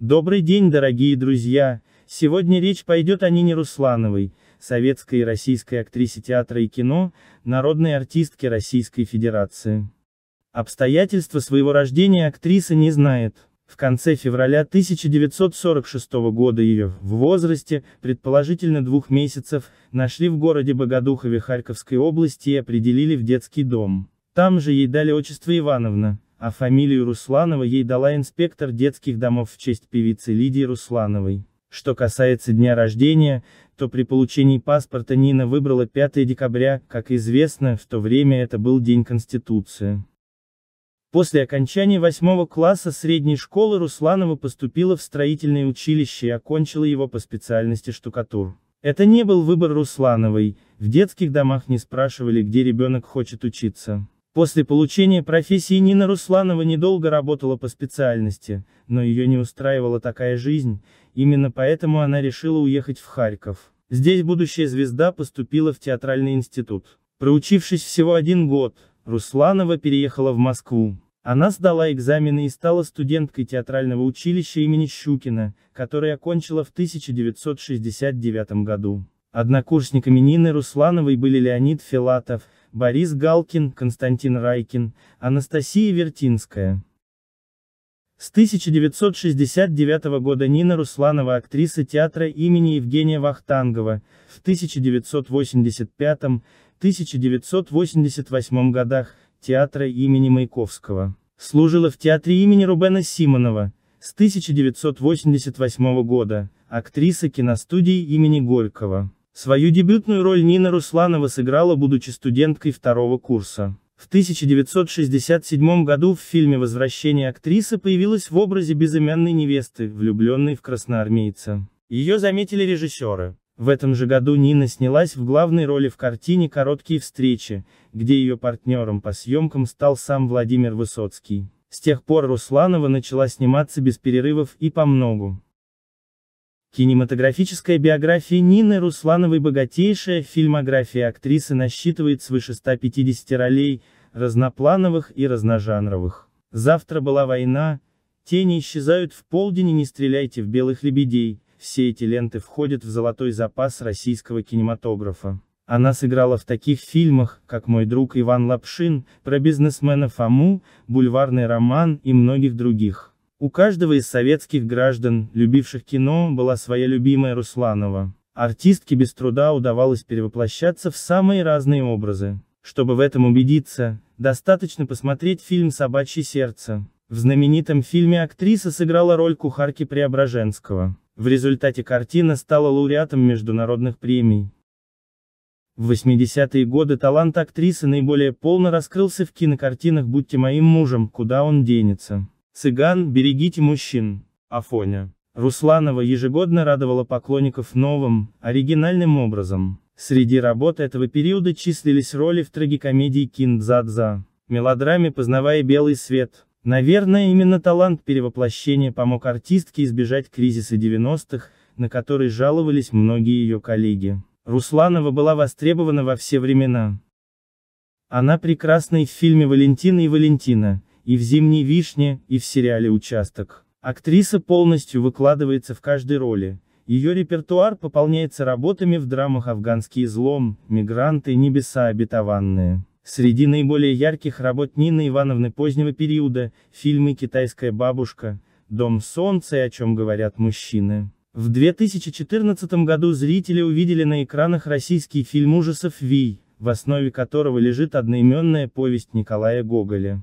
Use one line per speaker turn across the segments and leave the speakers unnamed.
Добрый день, дорогие друзья! Сегодня речь пойдет о Нине Руслановой, советской и российской актрисе театра и кино, народной артистке Российской Федерации. Обстоятельства своего рождения актриса не знает. В конце февраля 1946 года ее, в возрасте, предположительно двух месяцев, нашли в городе Богодухове Харьковской области и определили в детский дом. Там же ей дали отчество Ивановна. А фамилию Русланова ей дала инспектор детских домов в честь певицы Лидии Руслановой. Что касается дня рождения, то при получении паспорта Нина выбрала 5 декабря, как известно, в то время это был День Конституции. После окончания восьмого класса средней школы Русланова поступила в строительное училище и окончила его по специальности штукатур. Это не был выбор Руслановой, в детских домах не спрашивали, где ребенок хочет учиться. После получения профессии Нина Русланова недолго работала по специальности, но ее не устраивала такая жизнь, именно поэтому она решила уехать в Харьков. Здесь будущая звезда поступила в театральный институт. Проучившись всего один год, Русланова переехала в Москву. Она сдала экзамены и стала студенткой театрального училища имени Щукина, которое окончила в 1969 году. Однокурсниками Нины Руслановой были Леонид Филатов, Борис Галкин, Константин Райкин, Анастасия Вертинская. С 1969 года Нина Русланова актриса театра имени Евгения Вахтангова, в 1985-1988 годах, театра имени Маяковского. Служила в театре имени Рубена Симонова, с 1988 года, актриса киностудии имени Горького. Свою дебютную роль Нина Русланова сыграла, будучи студенткой второго курса. В 1967 году в фильме «Возвращение актриса появилась в образе безымянной невесты, влюбленной в красноармейца. Ее заметили режиссеры. В этом же году Нина снялась в главной роли в картине «Короткие встречи», где ее партнером по съемкам стал сам Владимир Высоцкий. С тех пор Русланова начала сниматься без перерывов и по многу. Кинематографическая биография Нины Руслановой богатейшая, фильмография актрисы насчитывает свыше 150 ролей, разноплановых и разножанровых. «Завтра была война», «Тени исчезают в полдень и не стреляйте в белых лебедей», все эти ленты входят в золотой запас российского кинематографа. Она сыграла в таких фильмах, как «Мой друг Иван Лапшин», про бизнесмена Фому, «Бульварный роман» и многих других. У каждого из советских граждан, любивших кино, была своя любимая Русланова. Артистке без труда удавалось перевоплощаться в самые разные образы. Чтобы в этом убедиться, достаточно посмотреть фильм «Собачье сердце». В знаменитом фильме актриса сыграла роль кухарки Преображенского. В результате картина стала лауреатом международных премий. В 80-е годы талант актрисы наиболее полно раскрылся в кинокартинах «Будьте моим мужем», «Куда он денется», Цыган, берегите мужчин. Афоня. Русланова ежегодно радовала поклонников новым, оригинальным образом. Среди работ этого периода числились роли в трагикомедии «Киндзадза», мелодраме «Познавая белый свет». Наверное, именно талант перевоплощения помог артистке избежать кризиса 90-х, на который жаловались многие ее коллеги. Русланова была востребована во все времена. Она прекрасна и в фильме «Валентина и Валентина», и в «Зимней вишне», и в сериале «Участок». Актриса полностью выкладывается в каждой роли. Ее репертуар пополняется работами в драмах «Афганский излом», «Мигранты», «Небеса обетованные». Среди наиболее ярких работ Нины Ивановны позднего периода – фильмы «Китайская бабушка», «Дом солнца» и «О чем говорят мужчины». В 2014 году зрители увидели на экранах российский фильм ужасов «Вий», в основе которого лежит одноименная повесть Николая Гоголя.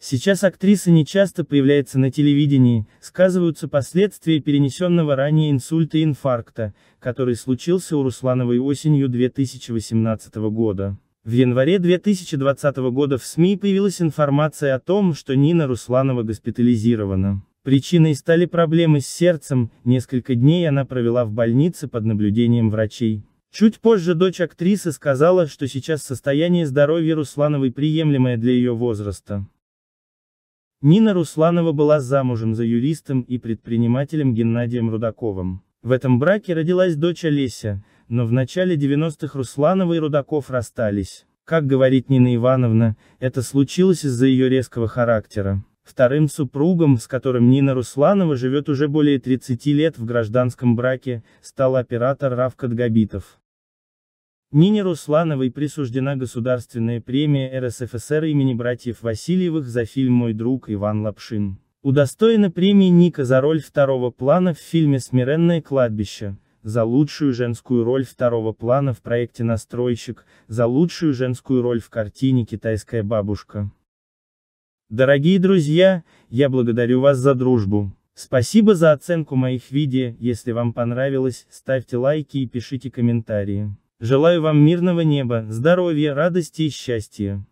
Сейчас актриса нечасто появляется на телевидении, сказываются последствия перенесенного ранее инсульта и инфаркта, который случился у Руслановой осенью 2018 года. В январе 2020 года в СМИ появилась информация о том, что Нина Русланова госпитализирована. Причиной стали проблемы с сердцем, несколько дней она провела в больнице под наблюдением врачей. Чуть позже дочь актрисы сказала, что сейчас состояние здоровья Руслановой приемлемое для ее возраста. Нина Русланова была замужем за юристом и предпринимателем Геннадием Рудаковым. В этом браке родилась дочь Олеся, но в начале 90-х Русланова и Рудаков расстались. Как говорит Нина Ивановна, это случилось из-за ее резкого характера. Вторым супругом, с которым Нина Русланова живет уже более 30 лет в гражданском браке, стал оператор Равкат Габитов. Нине Руслановой присуждена государственная премия РСФСР имени братьев Васильевых за фильм «Мой друг Иван Лапшин». Удостоена премии Ника за роль второго плана в фильме «Смиренное кладбище», за лучшую женскую роль второго плана в проекте «Настройщик», за лучшую женскую роль в картине «Китайская бабушка». Дорогие друзья, я благодарю вас за дружбу. Спасибо за оценку моих видео, если вам понравилось, ставьте лайки и пишите комментарии. Желаю вам мирного неба, здоровья, радости и счастья.